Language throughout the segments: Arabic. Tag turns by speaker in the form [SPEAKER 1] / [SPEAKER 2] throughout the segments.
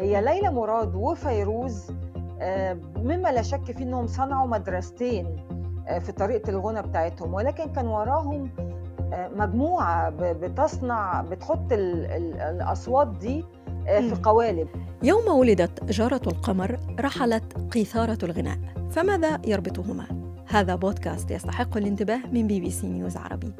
[SPEAKER 1] هي ليلى مراد وفيروز آه، مما لا شك فيه انهم صنعوا مدرستين آه، في طريقه الغنى بتاعتهم ولكن كان وراهم آه، مجموعه بتصنع بتحط الاصوات دي في قوالب
[SPEAKER 2] يوم ولدت جارة القمر رحلت قيثارة الغناء فماذا يربطهما؟ هذا بودكاست يستحق الانتباه من بي بي سي نيوز عربي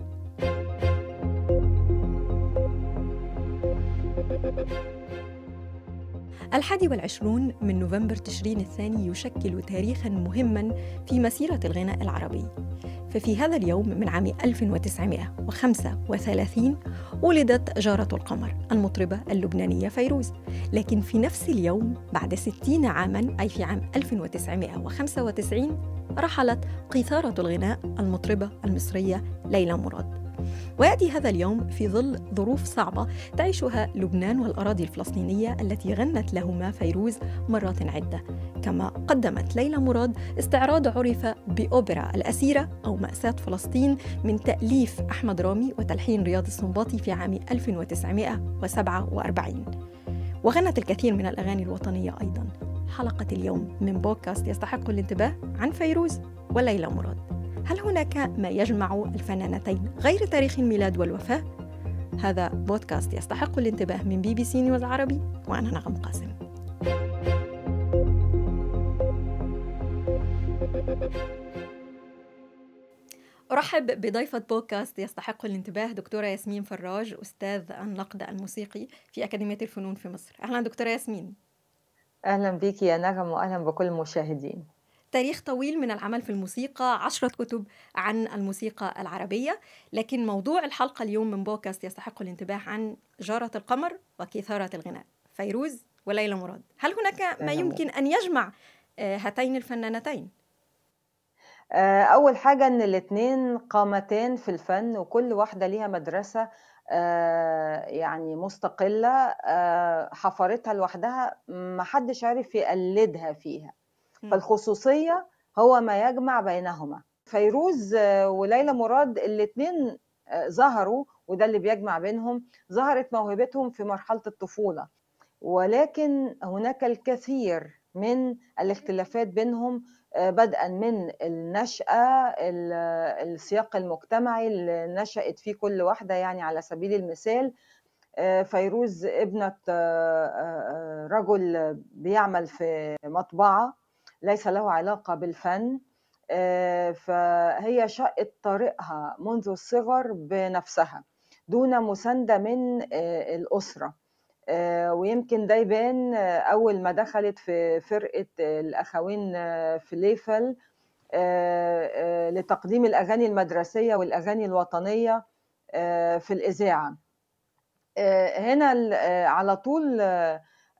[SPEAKER 2] الحادي والعشرون من نوفمبر تشرين الثاني يشكل تاريخا مهما في مسيرة الغناء العربي ففي هذا اليوم من عام 1935 ولدت جارة القمر المطربة اللبنانية فيروز لكن في نفس اليوم بعد 60 عاما أي في عام 1995 رحلت قيثارة الغناء المطربة المصرية ليلى مراد ويأتي هذا اليوم في ظل ظروف صعبة تعيشها لبنان والأراضي الفلسطينية التي غنت لهما فيروز مرات عدة كما قدمت ليلى مراد استعراض عرف بأوبرا الأسيرة أو مأساة فلسطين من تأليف أحمد رامي وتلحين رياض السنباطي في عام 1947 وغنت الكثير من الأغاني الوطنية أيضا حلقة اليوم من بودكاست يستحق الانتباه عن فيروز وليلى مراد هل هناك ما يجمع الفنانتين غير تاريخ الميلاد والوفاة؟ هذا بودكاست يستحق الانتباه من بي بي سي نيوز عربي وأنا نغم قاسم أرحب بضيفة بودكاست يستحق الانتباه دكتورة ياسمين فراج أستاذ النقد الموسيقي في أكاديمية الفنون في مصر أهلا دكتورة ياسمين
[SPEAKER 1] أهلا بك يا نغم وأهلا بكل المشاهدين
[SPEAKER 2] تاريخ طويل من العمل في الموسيقى عشرة كتب عن الموسيقى العربية لكن موضوع الحلقة اليوم من بودكاست يستحق الانتباه عن جارة القمر وكثارة الغناء فيروز وليلى مراد هل هناك ما يمكن أن يجمع آه، هاتين الفنانتين؟
[SPEAKER 1] آه، أول حاجة أن الاتنين قامتين في الفن وكل واحدة ليها مدرسة آه، يعني مستقلة حفرتها لوحدها محدش عارف يقلدها فيها فالخصوصية هو ما يجمع بينهما فيروز وليلى مراد الاثنين آه، ظهروا وده اللي بيجمع بينهم ظهرت موهبتهم في مرحلة الطفولة ولكن هناك الكثير من الاختلافات بينهم آه، بدءا من النشأة السياق المجتمعي اللي نشأت فيه كل واحدة يعني على سبيل المثال آه، فيروز ابنة رجل بيعمل في مطبعة ليس له علاقة بالفن آه، فهي شقت طريقها منذ الصغر بنفسها دون مساندة من آه، الأسرة آه، ويمكن ده يبان أول ما دخلت في فرقة الأخوين فليفل لتقديم الأغاني المدرسية والأغاني الوطنية في الإذاعة هنا على طول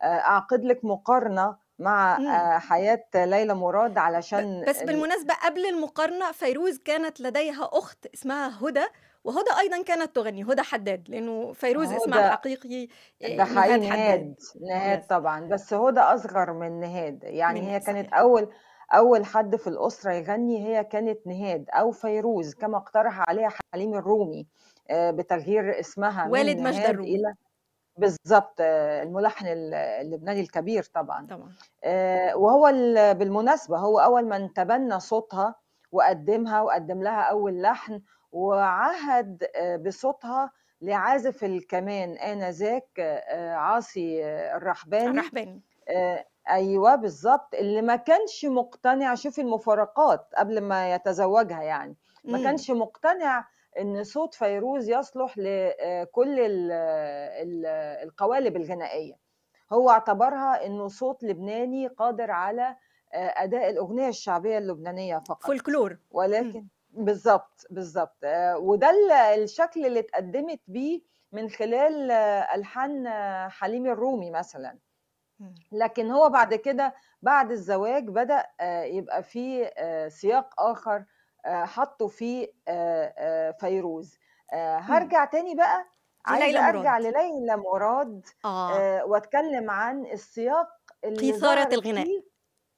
[SPEAKER 1] أعقد لك مقارنة مع مم. آه، حياة ليلى مراد علشان بس بالمناسبة
[SPEAKER 2] قبل المقارنة فيروز كانت لديها أخت اسمها هدى وهدى أيضا كانت تغني
[SPEAKER 1] هدى حداد لأنه فيروز اسمها
[SPEAKER 2] الحقيقي آه، ده حقيقي نهاد نهاد
[SPEAKER 1] طبعا بس هدى أصغر من نهاد يعني من هي كانت صحيح. أول أول حد في الأسرة يغني هي كانت نهاد أو فيروز كما اقترح عليها حليم الرومي آه، بتغيير اسمها والد مجد الرومي إلى بالظبط آه، الملحن اللبناني الكبير طبعا طبعا آه، وهو بالمناسبه هو اول من تبنى صوتها وقدمها وقدم لها اول لحن وعهد آه، بصوتها لعازف الكمان انذاك عاصي الرحباني الرحباني ايوه بالظبط اللي ما كانش مقتنع شوف المفارقات قبل ما يتزوجها يعني ما كانش مقتنع ان صوت فيروز يصلح لكل آه، القوالب الغنائيه هو اعتبرها انه صوت لبناني قادر على آه، اداء الاغنيه الشعبيه اللبنانيه فقط فولكلور ولكن بالظبط بالظبط آه، وده الشكل اللي اتقدمت بيه من خلال الحان حليم الرومي مثلا لكن هو بعد كده بعد الزواج بدا يبقى في سياق اخر آه، حطوا فيه آه، آه، فيروز هرجع تاني بقى عايزه ارجع لليلى مراد آه. واتكلم عن السياق اللي قيثاره الغناء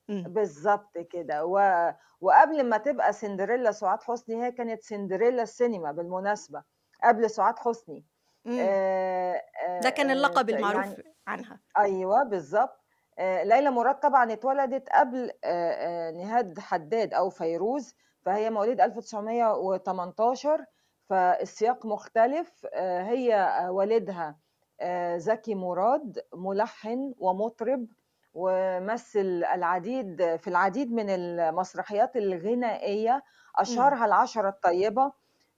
[SPEAKER 1] بالظبط كده و... وقبل ما تبقى سندريلا سعاد حسني هي كانت سندريلا السينما بالمناسبه قبل سعاد حسني آه ده كان اللقب المعروف يعني عنها ايوه بالظبط آه ليلى مراد طبعا اتولدت قبل نهاد حداد او فيروز فهي مواليد 1918 فالسياق مختلف آه، هي آه، والدها آه، زكي مراد ملحن ومطرب ومثل العديد في العديد من المسرحيات الغنائية أشهرها العشرة الطيبة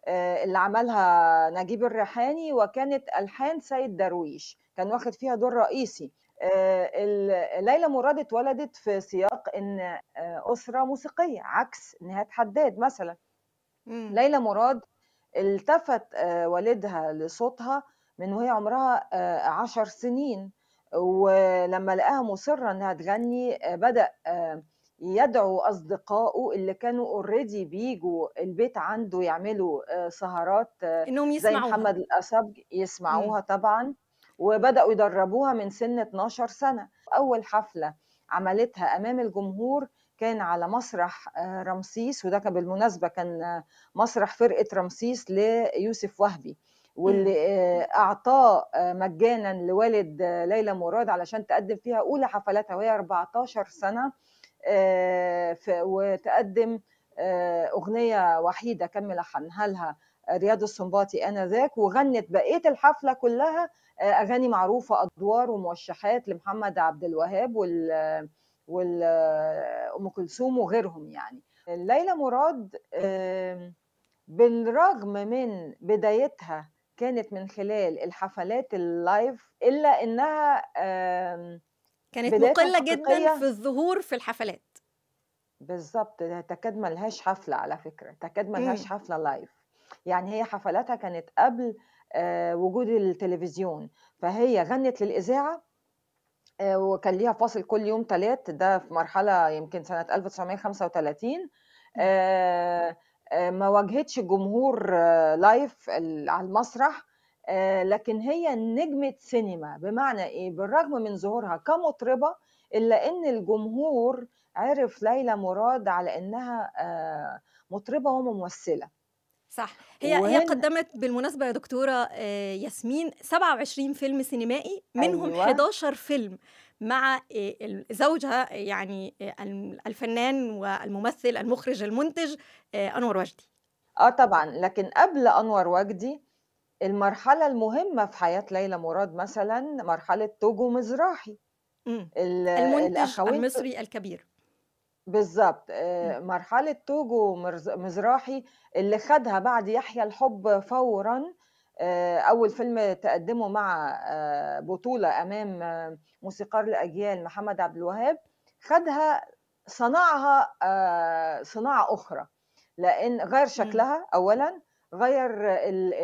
[SPEAKER 1] اللي عملها نجيب الريحاني وكانت ألحان سيد درويش كان واخد فيها دور رئيسي آه، ليلى مراد اتولدت في سياق ان آه، اسره موسيقيه عكس نهاد حداد مثلا ليلى مراد التفت آه، والدها لصوتها من وهي عمرها عشر سنين ولما لقاها مصرة انها تغني بدأ يدعو أصدقائه اللي كانوا اوريدي بيجوا البيت عنده يعملوا سهرات إنهم يسمعوها. زي محمد الاصبج يسمعوها مم. طبعا وبداوا يدربوها من سن 12 سنه اول حفله عملتها امام الجمهور كان على مسرح آه، رمسيس وده كان بالمناسبه كان آه، مسرح فرقه رمسيس ليوسف وهبي واللي آه، اعطاه مجانا لوالد ليلى مراد علشان تقدم فيها اولى حفلاتها وهي 14 سنه وتقدم اغنيه وحيده كان ملحنها لها رياض السنباطي انذاك وغنت بقيه الحفله كلها اغاني معروفه ادوار وموشحات لمحمد عبد الوهاب وال وام كلثوم وغيرهم يعني ليلى مراد بالرغم من بدايتها كانت من خلال الحفلات اللايف الا انها كانت مقله جدا في الظهور في الحفلات بالظبط تكاد ملهاش حفله على فكره تكاد ملهاش حفله لايف يعني هي حفلاتها كانت قبل آه، وجود التلفزيون فهي غنت للإذاعة آه، وكان ليها فاصل كل يوم ثلاث ده في مرحلة يمكن سنة 1935 آه، ما واجهتش جمهور لايف على المسرح لكن هي نجمة سينما بمعنى إيه بالرغم من ظهورها كمطربة إلا إن الجمهور عرف ليلى مراد على إنها مطربة وممثلة
[SPEAKER 2] صح هي وهل... هي قدمت بالمناسبه يا دكتوره آه، ياسمين 27 فيلم سينمائي منهم أيوة. 11 فيلم مع آه، زوجها آه، يعني الفنان والممثل المخرج المنتج
[SPEAKER 1] انور وجدي اه طبعا لكن قبل انور وجدي المرحله المهمه في حياه ليلى مراد مثلا مرحله توجو مزراحي المنتج المصري الكبير بالضبط آه، مرحلة توجو مزراحي اللي خدها بعد يحيى الحب فورًا آه، أول فيلم تقدمه مع آه، بطولة أمام موسيقار الأجيال محمد عبد الوهاب، خدها صنعها صناعة أخرى، لإن غيّر شكلها أولًا، غيّر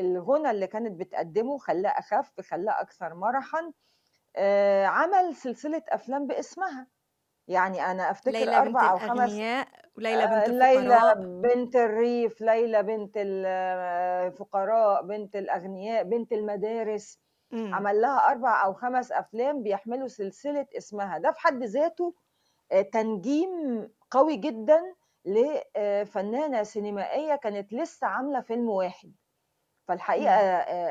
[SPEAKER 1] الغُنى اللي كانت بتقدمه خلّاه أخف، خلّاه أكثر مرحًا، عمل سلسلة أفلام باسمها. يعني أنا أفتكر ليلى بنت أو خمس ليلى بنت آه، بنت ليلى الفقراء بنت الريف ليلى بنت الفقراء آه، بنت الأغنياء بنت المدارس مم. عمل لها أربع أو خمس أفلام بيحملوا سلسلة اسمها ده في حد ذاته آه، تنجيم قوي جدا لفنانة سينمائية كانت لسه عاملة فيلم واحد فالحقيقة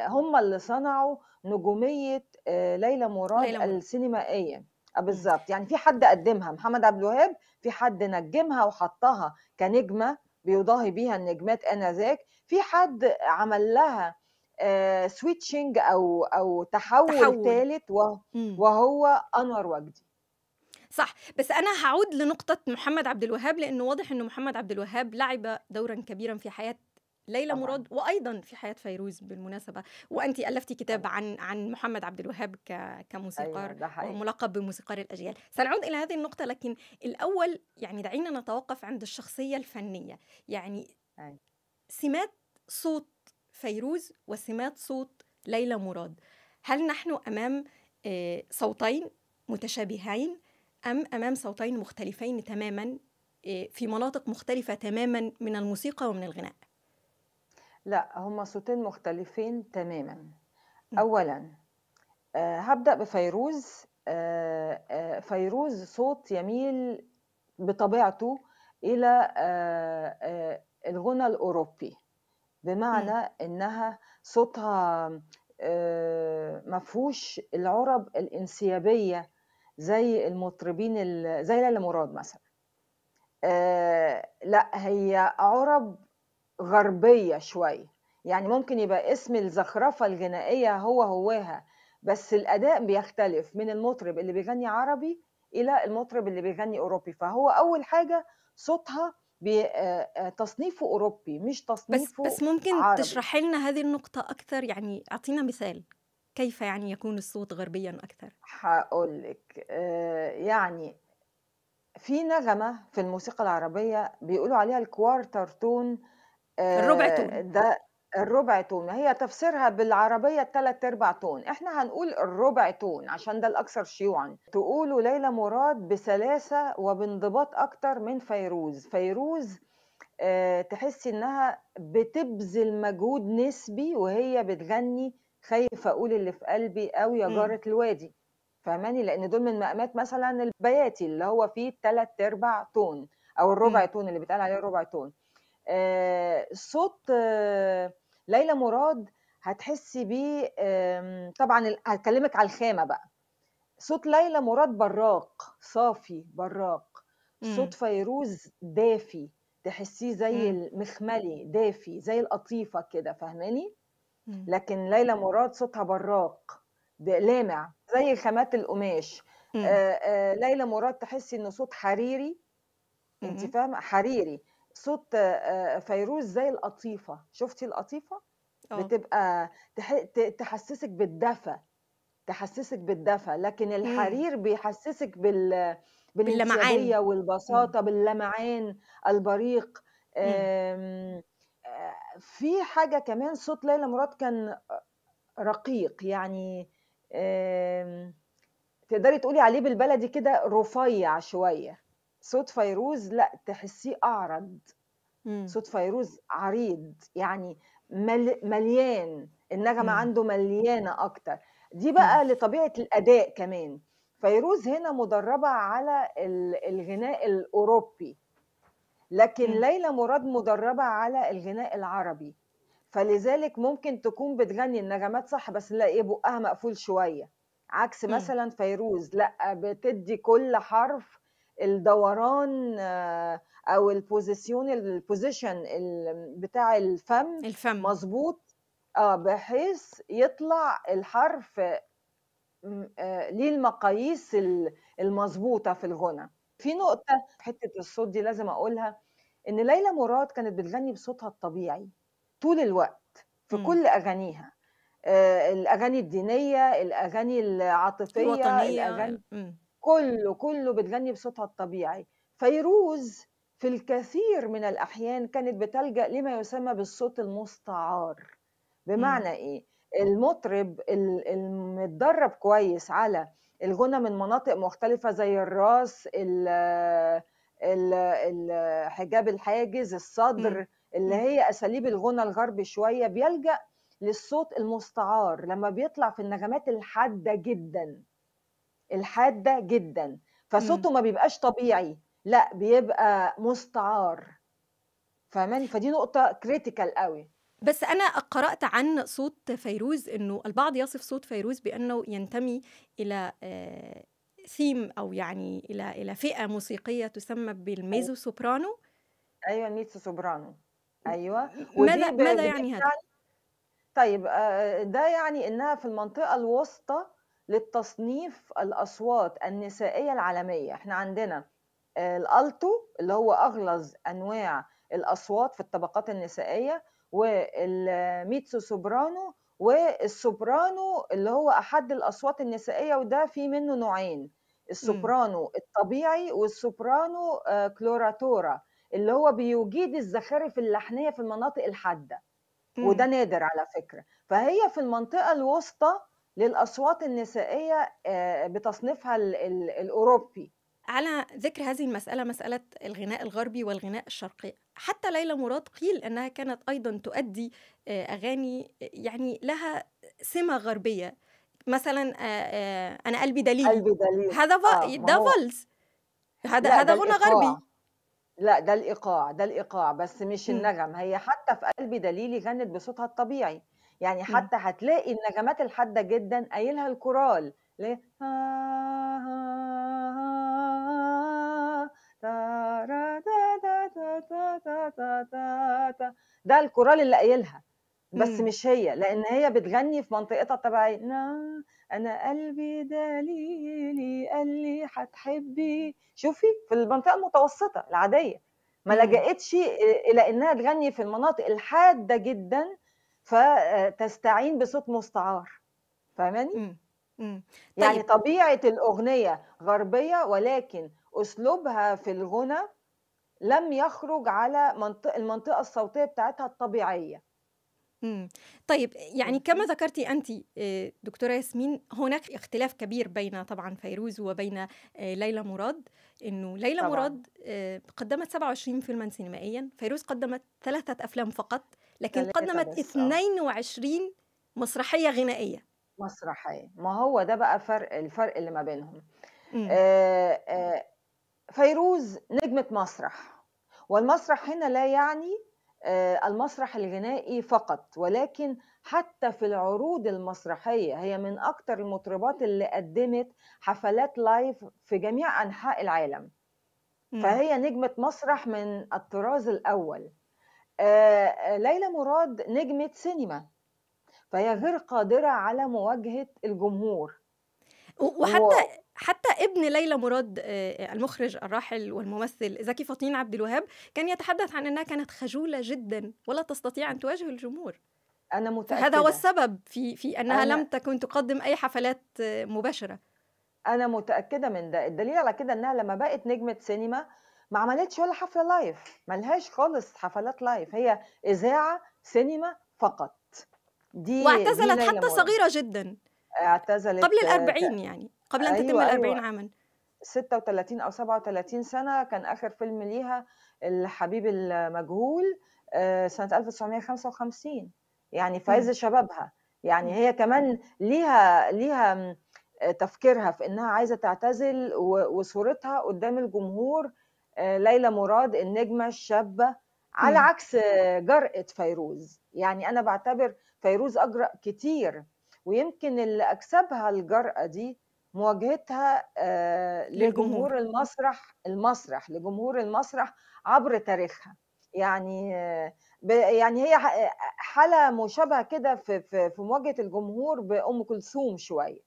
[SPEAKER 1] هم اللي صنعوا نجومية ليلى مراد ليلى السينمائية آه، بالظبط يعني في حد قدمها محمد عبد الوهاب في حد نجمها وحطها كنجمه بيضاهي بيها النجمات انذاك في حد عمل لها سويتشنج آه، او او تحول, تحول. ثالث وهو انور وجدي
[SPEAKER 2] صح بس انا هعود لنقطه محمد عبد الوهاب لانه واضح انه محمد عبد الوهاب لعب دورا كبيرا في حياه ليلى مراد وايضا في حياه فيروز بالمناسبه وانت الفتي كتاب عن عن محمد عبد الوهاب كموسيقار أيوة وملقب بموسيقار الاجيال سنعود الى هذه النقطه لكن الاول يعني دعينا نتوقف عند الشخصيه الفنيه يعني أيوة. سمات صوت فيروز وسمات صوت ليلى مراد هل نحن امام آه، صوتين متشابهين ام امام صوتين مختلفين تماما آه، في مناطق مختلفه تماما من
[SPEAKER 1] الموسيقى ومن الغناء لا هما صوتين مختلفين تماما اولا آه هبدا بفيروز آه،, آه فيروز صوت يميل بطبيعته الى آه، آه، الغنى الاوروبي بمعنى م. انها صوتها مفهوش العرب الانسيابيه زي المطربين زي ليلى مراد مثلا لا هي عرب غربية شوية يعني ممكن يبقى اسم الزخرفة الغنائية هو هواها بس الأداء بيختلف من المطرب اللي بيغني عربي إلى المطرب اللي بيغني أوروبي فهو أول حاجة صوتها آه، آه، تصنيفه أوروبي مش تصنيفه بس, بس ممكن عربي.
[SPEAKER 2] لنا هذه النقطة أكثر يعني أعطينا مثال كيف يعني يكون الصوت غربيا أكثر
[SPEAKER 1] هقول لك آه، يعني في نغمة في الموسيقى العربية بيقولوا عليها الكوارتر تون الربع آه، تون ده الربع تون هي تفسيرها بالعربية الثلاث ارباع تون احنا هنقول الربع تون عشان ده الأكثر شيوعا تقولوا ليلى مراد بسلاسة وبانضباط أكتر من فيروز فيروز آه، تحس تحسي انها بتبذل مجهود نسبي وهي بتغني خايف اقول اللي في قلبي او يا جاره الوادي فهماني لان دول من مقامات مثلا البياتي اللي هو فيه ثلاث ارباع تون او الربع تون اللي بيتقال عليه الربع تون آه، صوت آه، ليلى مراد هتحسي بيه طبعا هكلمك على الخامه بقى صوت ليلى مراد براق صافي براق صوت فيروز دافي تحسيه زي المخملي دافي زي القطيفه كده فاهماني لكن ليلى مراد صوتها براق لامع زي خامات القماش آآ آآ آه، ليلى مراد تحسي ان صوت حريري انت فاهمه حريري صوت آه، آه، فيروز زي القطيفه شفتي القطيفه أوه. بتبقى تح... تحسسك بالدفى تحسسك بالدفى لكن الحرير بيحسسك بال باللمعان والبساطه مم. باللمعان البريق آم... آه، في حاجه كمان صوت ليلى مراد كان رقيق يعني آم... تقدري تقولي عليه بالبلدي كده رفيع شويه صوت فيروز لا تحسيه اعرض مم. صوت فيروز عريض يعني مل... مليان النغمه مم. عنده مليانه اكتر دي بقى مم. لطبيعه الاداء كمان فيروز هنا مدربه على الغناء الاوروبي لكن مم. ليلى مراد مدربه على الغناء العربي فلذلك ممكن تكون بتغني النغمات صح بس لا ايه بقها مقفول شويه عكس مثلا فيروز لا بتدي كل حرف الدوران آه، او البوزيشن البوزيشن بتاع الفم الفم مظبوط اه بحيث يطلع الحرف ليه آه، المقاييس المظبوطه في الغنى في نقطه في حته الصوت دي لازم اقولها ان ليلى مراد كانت بتغني بصوتها الطبيعي طول الوقت في م. كل اغانيها آه الاغاني الدينيه الاغاني العاطفيه الوطنيه الاغاني م. كله كله بتغني بصوتها الطبيعي فيروز في الكثير من الأحيان كانت بتلجأ لما يسمى بالصوت المستعار بمعنى إيه؟ المطرب المتدرب كويس على الغنى من مناطق مختلفة زي الراس الحجاب الحاجز الصدر اللي هي أساليب الغنى الغربي شوية بيلجأ للصوت المستعار لما بيطلع في النغمات الحادة جدا الحاده جدا فصوته ما بيبقاش طبيعي لا بيبقى مستعار فاهماني فدي نقطه كريتيكال قوي بس أنا قرأت عن صوت فيروز
[SPEAKER 2] أنه البعض يصف صوت فيروز بأنه ينتمي إلى ثيم آه، أو يعني إلى إلى فئة موسيقية تسمى بالميزو أيوه. سوبرانو أيوة الميزو
[SPEAKER 1] سوبرانو أيوة ماذا ماذا يعني هذا؟ طيب آه، ده يعني إنها في المنطقة الوسطى للتصنيف الأصوات النسائية العالمية احنا عندنا آه، الألتو اللي هو أغلظ أنواع الأصوات في الطبقات النسائية والميتسو سوبرانو والسوبرانو اللي هو أحد الأصوات النسائية وده في منه نوعين السوبرانو الطبيعي والسوبرانو آه، كلوراتورا اللي هو بيجيد الزخارف اللحنية في المناطق الحادة وده نادر على فكرة فهي في المنطقة الوسطى للاصوات النسائيه آه، بتصنيفها الاوروبي
[SPEAKER 2] على ذكر هذه المسألة مسألة الغناء الغربي والغناء الشرقي حتى ليلى مراد قيل أنها كانت أيضا تؤدي آه، أغاني يعني لها سمة غربية مثلا آه، أنا قلبي دليل قلبي دليل هذا ف... آه ده فالز هذا هذا غنى غربي
[SPEAKER 1] لا ده الإيقاع ده الإيقاع بس مش النغم هي حتى في قلبي دليلي غنت بصوتها الطبيعي يعني إمم. حتى هتلاقي النغمات الحادة جدًا قايلها الكورال، اللي ده الكورال اللي قايلها، بس مم. مش هي، لإن هي بتغني في منطقتها الطبيعية، أنا قلبي دليلي قال لي هتحبي شوفي في المنطقة المتوسطة العادية، ما إمم. لجأتش إلى إنها تغني في المناطق الحادة جدًا فتستعين بصوت مستعار فاهماني؟ إمم، إمم. يعني طيب. يعني طبيعة الأغنية غربية ولكن أسلوبها في الغنى لم يخرج على منطق المنطقة الصوتية بتاعتها الطبيعية
[SPEAKER 2] مم. طيب يعني كما ذكرتي أنت آه، دكتورة ياسمين هناك اختلاف كبير بين طبعا فيروز وبين آه، ليلى مراد أنه ليلى طبعا. مراد آه، قدمت 27 فيلما سينمائيا فيروز قدمت ثلاثة أفلام فقط لكن قدمت 22 آه. مسرحية
[SPEAKER 1] غنائية مسرحية ما هو ده بقى فرق الفرق اللي ما بينهم آه،, آه فيروز نجمة مسرح والمسرح هنا لا يعني آه، المسرح الغنائي فقط ولكن حتى في العروض المسرحية هي من أكتر المطربات اللي قدمت حفلات لايف في جميع أنحاء العالم فهي نجمة مسرح من الطراز الأول آه، آه، ليلى مراد نجمة سينما فهي غير قادرة على مواجهة الجمهور وحتى حتى ابن ليلى
[SPEAKER 2] مراد آه، المخرج الراحل والممثل زكي فطين عبد الوهاب كان يتحدث عن انها كانت خجوله جدا ولا تستطيع ان تواجه الجمهور انا متاكده هذا هو السبب في في
[SPEAKER 1] انها لم تكن تقدم اي حفلات مباشره انا متاكده من ده الدليل على كده انها لما بقت نجمه سينما ما عملتش ولا حفله لايف ملهاش خالص حفلات لايف هي اذاعه سينما فقط دي واعتزلت دي حتى صغيره جدا اعتزلت قبل الأربعين يعني قبل ان أيوة تتم ال40 أيوة. عاما 36 او 37 سنه كان اخر فيلم ليها الحبيب المجهول آه، سنه 1955 يعني في عز شبابها يعني هي كمان ليها ليها آه، تفكيرها في انها عايزه تعتزل وصورتها قدام الجمهور ليلى مراد النجمه الشابه على عكس جرأة فيروز يعني أنا بعتبر فيروز أجرأ كتير ويمكن اللي أكسبها الجرأة دي مواجهتها آه، لجمهور المسرح المسرح لجمهور المسرح عبر تاريخها يعني آه، يعني هي آه، حالة مشابهة كده في في مواجهة الجمهور بأم كلثوم شوية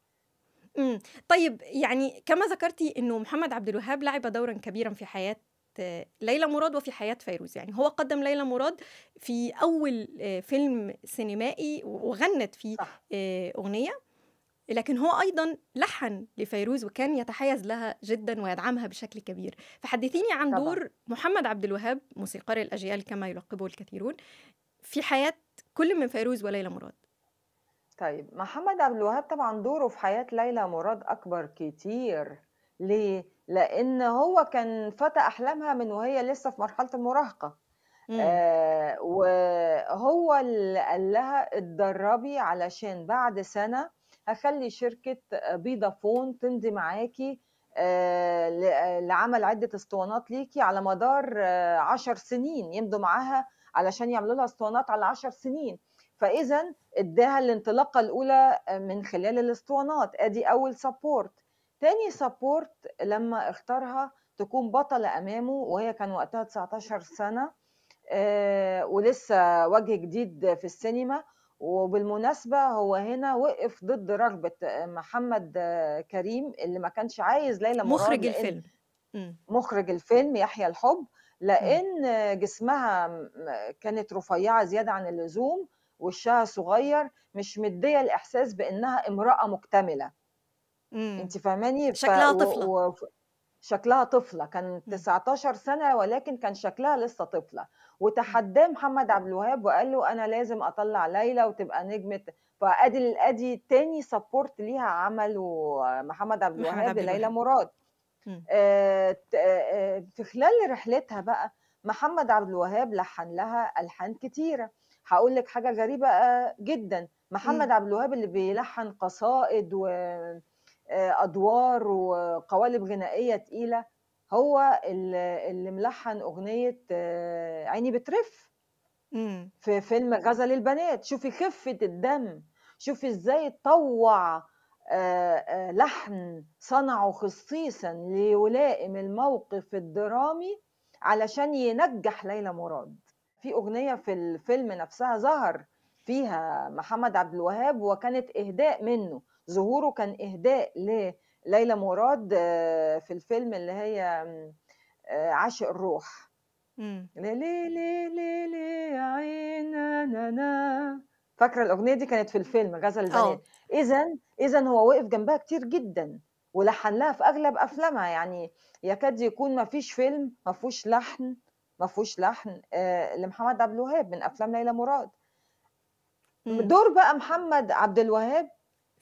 [SPEAKER 2] امم طيب يعني كما ذكرتي انه محمد عبد الوهاب لعب دورا كبيرا في حياه ليلى مراد وفي حياة فيروز يعني هو قدم ليلى مراد في أول آه، فيلم سينمائي وغنت فيه آه، أغنية لكن هو أيضا لحن لفيروز وكان يتحيز لها جدا ويدعمها بشكل كبير فحدثيني عن دور محمد عبد الوهاب موسيقار الأجيال كما يلقبه الكثيرون في
[SPEAKER 1] حياة كل من فيروز وليلى مراد طيب محمد عبد الوهاب طبعا دوره في حياة ليلى مراد أكبر كتير ليه؟ لأن هو كان فتى أحلامها من وهي لسه في مرحلة المراهقة آه وهو اللي قال لها اتدربي علشان بعد سنة هخلي شركة بيضا فون تمضي معاكي آه لعمل عدة اسطوانات ليكي على مدار آه عشر سنين يمضوا معاها علشان يعملوا لها اسطوانات على عشر سنين فاذا اداها الانطلاقه الاولى آه، من خلال الاسطوانات ادي اول سبورت تاني سبورت لما اختارها تكون بطله امامه وهي كان وقتها 19 سنه آه، ولسه وجه جديد في السينما وبالمناسبة هو هنا وقف ضد رغبة آه، محمد كريم اللي ما كانش عايز ليلى مراد مخرج الفيلم مخرج الفيلم يحيى الحب لأن جسمها كانت رفيعة زيادة عن اللزوم وشها صغير مش مديه الاحساس بانها امراه مكتمله انت فاهماني شكلها ف... طفله و... شكلها طفله كان 19 سنه ولكن كان شكلها لسه طفله وتحداه محمد عبد الوهاب وقال له انا لازم اطلع ليلى وتبقى نجمه فادي ادي تاني سبورت ليها عمله محمد عبد الوهاب ليلى مراد آه،, آه،, آه في خلال رحلتها بقى محمد عبد الوهاب لحن لها الحان كتيره هقول لك حاجه غريبه آه، جدا محمد إمم. عبد الوهاب اللي بيلحن قصائد وادوار آه، وقوالب غنائيه تقيله هو اللي ملحن اغنيه آه، عيني بترف إمم. في فيلم غزل البنات شوفي خفه الدم شوفي ازاي طوع لحن صنعه خصيصا ليلائم الموقف الدرامي علشان ينجح ليلى مراد في اغنيه في الفيلم نفسها ظهر فيها محمد عبد الوهاب وكانت اهداء منه ظهوره كان اهداء لليلى مراد آه، في الفيلم اللي هي آه، عاشق الروح ليه لي لي لي يا عين فاكره الاغنيه دي كانت في الفيلم غزل آه. البنات اذا اذا هو وقف جنبها كتير جدا ولحن لها في اغلب افلامها يعني يكاد يكون ما فيش فيلم ما فيهوش لحن ما فيهوش لحن آه، لمحمد عبد الوهاب من افلام ليلى مراد دور بقى محمد عبد الوهاب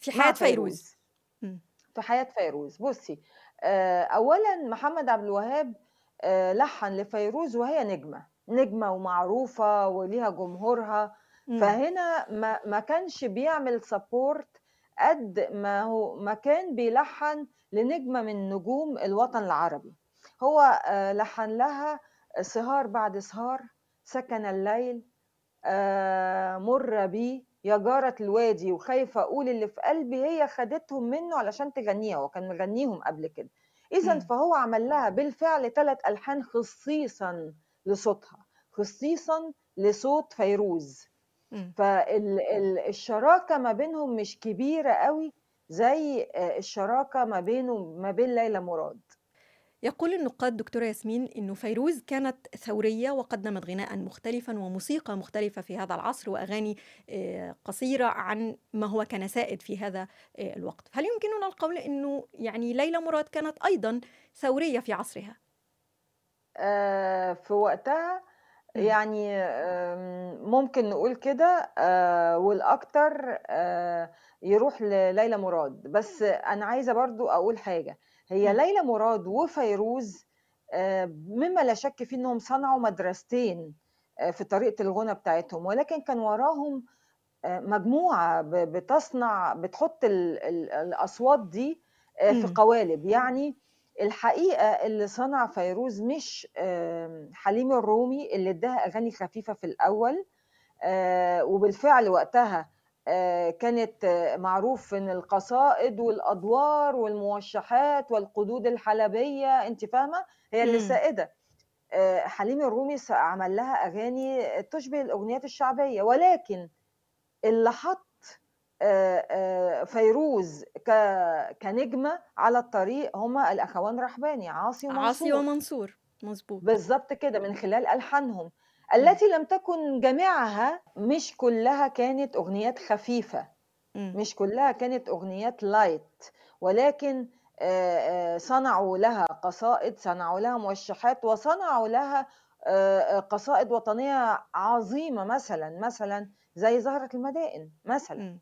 [SPEAKER 2] في حياه فيروز,
[SPEAKER 1] فيروز. في حياه فيروز بصي آه، اولا محمد عبد الوهاب آه، لحن لفيروز وهي نجمه نجمه ومعروفه وليها جمهورها مم. فهنا ما, ما كانش بيعمل سبورت قد ما هو ما كان بيلحن لنجمه من نجوم الوطن العربي هو لحن لها سهار بعد سهار سكن الليل آه، مر بي يا جارة الوادي وخايفة أقول اللي في قلبي هي خدتهم منه علشان تغنيها هو كان مغنيهم قبل كده إذا فهو عمل لها بالفعل ثلاث ألحان خصيصا لصوتها خصيصا لصوت فيروز فالشراكة ما بينهم مش كبيرة قوي زي آه، الشراكة ما بينه ما بين ليلى مراد
[SPEAKER 2] يقول النقاد دكتورة ياسمين أنه فيروز كانت ثورية وقدمت غناء مختلفا وموسيقى مختلفة في هذا العصر وأغاني آه، قصيرة عن ما هو كان سائد في هذا آه، الوقت هل يمكننا القول أنه يعني ليلى مراد كانت أيضا
[SPEAKER 1] ثورية في عصرها؟ آه، في وقتها يعني ممكن نقول كده والأكثر يروح لليلى مراد بس أنا عايزة برضو أقول حاجة هي ليلى مراد وفيروز آه، مما لا شك فيه انهم صنعوا مدرستين آه، في طريقه الغنى بتاعتهم ولكن كان وراهم آه، مجموعه بتصنع بتحط الاصوات دي في قوالب يعني الحقيقه اللي صنع فيروز مش حليم الرومي اللي اداها اغاني خفيفه في الاول وبالفعل وقتها آه، كانت آه، معروف ان القصائد والادوار والموشحات والقدود الحلبيه انت فاهمه هي اللي سائده آه، حليم الرومي عمل لها اغاني تشبه الاغنيات الشعبيه ولكن اللي حط فيروز كنجمه على الطريق هما الاخوان رحباني عاصي ومنصور عاصي ومنصور مظبوط بالظبط كده من خلال الحانهم التي لم تكن جميعها مش كلها كانت أغنيات خفيفة مش كلها كانت أغنيات لايت ولكن آه، آه، صنعوا لها قصائد صنعوا لها موشحات وصنعوا لها آه، قصائد وطنية عظيمة مثلا مثلا زي زهرة المدائن مثلا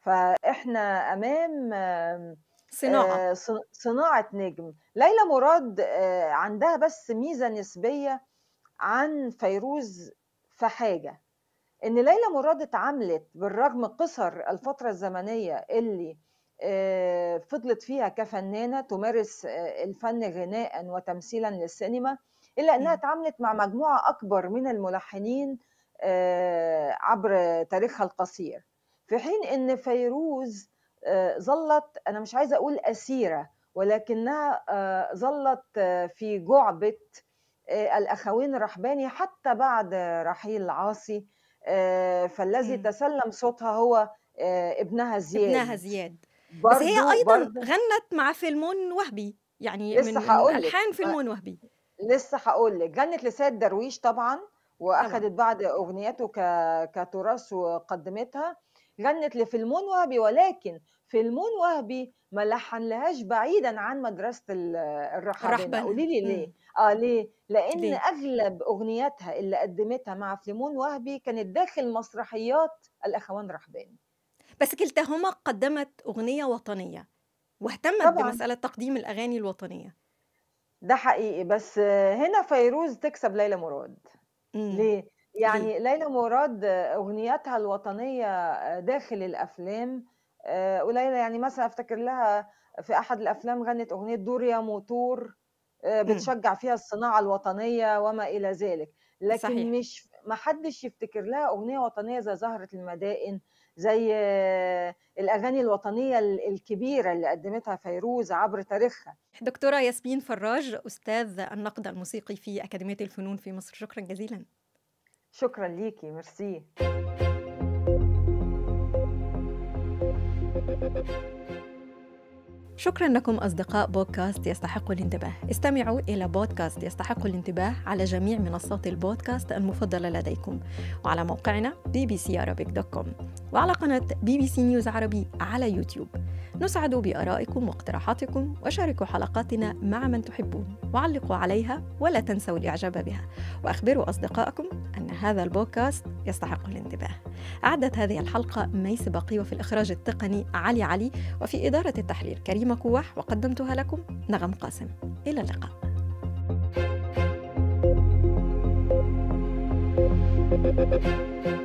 [SPEAKER 1] فإحنا أمام صناعة صناعة نجم ليلى مراد عندها بس ميزة نسبية عن فيروز في حاجه ان ليلى مراد اتعاملت بالرغم قصر الفتره الزمنيه اللي آه، فضلت فيها كفنانه تمارس آه، الفن غناء وتمثيلا للسينما الا انها اتعاملت مع مجموعه اكبر من الملحنين آه، عبر تاريخها القصير في حين ان فيروز ظلت انا مش عايزه اقول اسيره ولكنها ظلت في جعبه آه، الأخوين الرحباني حتى بعد رحيل عاصي آه، فالذي تسلم صوتها هو آه، ابنها زياد ابنها زياد بس هي أيضا برضو غنت مع فيلمون وهبي يعني من, هقولك. ألحان فيلمون وهبي لسه هقول لك غنت لسيد درويش طبعا واخذت بعض اغنياته كتراث وقدمتها غنت لفيلمون وهبي ولكن فيلمون وهبي ما لحنلهاش بعيدا عن مدرسه الرحابنه قولي لي ليه مم. اه ليه لان ليه؟ اغلب اغنياتها اللي قدمتها مع فيلمون وهبي كانت داخل مسرحيات الاخوان رحباني بس كلتاهما
[SPEAKER 2] قدمت اغنيه وطنيه واهتمت طبعا. بمساله تقديم الاغاني الوطنيه
[SPEAKER 1] ده حقيقي بس هنا فيروز تكسب ليلى مراد مم. ليه يعني ليلى مراد آه، اغنياتها الوطنيه آه، داخل الافلام آه، قليله يعني مثلا افتكر لها في احد الافلام غنت اغنيه دور يا موتور بتشجع فيها الصناعه الوطنيه وما الى ذلك لكن صحيح. مش ما حدش يفتكر لها اغنيه وطنيه زي زهره المدائن زي الاغاني الوطنيه الكبيره اللي قدمتها فيروز عبر تاريخها دكتوره ياسمين
[SPEAKER 2] فراج استاذ النقد الموسيقي في اكاديميه الفنون في مصر شكرا جزيلا
[SPEAKER 1] شكرا ليكي ميرسي
[SPEAKER 2] شكرا لكم أصدقاء بودكاست يستحق الانتباه استمعوا إلى بودكاست يستحق الانتباه على جميع منصات البودكاست المفضلة لديكم وعلى موقعنا bbcarabic.com وعلى قناة بي بي سي نيوز عربي على يوتيوب نسعد بآرائكم واقتراحاتكم وشاركوا حلقاتنا مع من تحبون وعلقوا عليها ولا تنسوا الإعجاب بها وأخبروا أصدقائكم أن هذا البودكاست يستحق الانتباه أعدت هذه الحلقة ميس بقي وفي الإخراج التقني علي علي وفي إدارة التحرير كريمة كواح وقدمتها لكم نغم قاسم إلى اللقاء thank you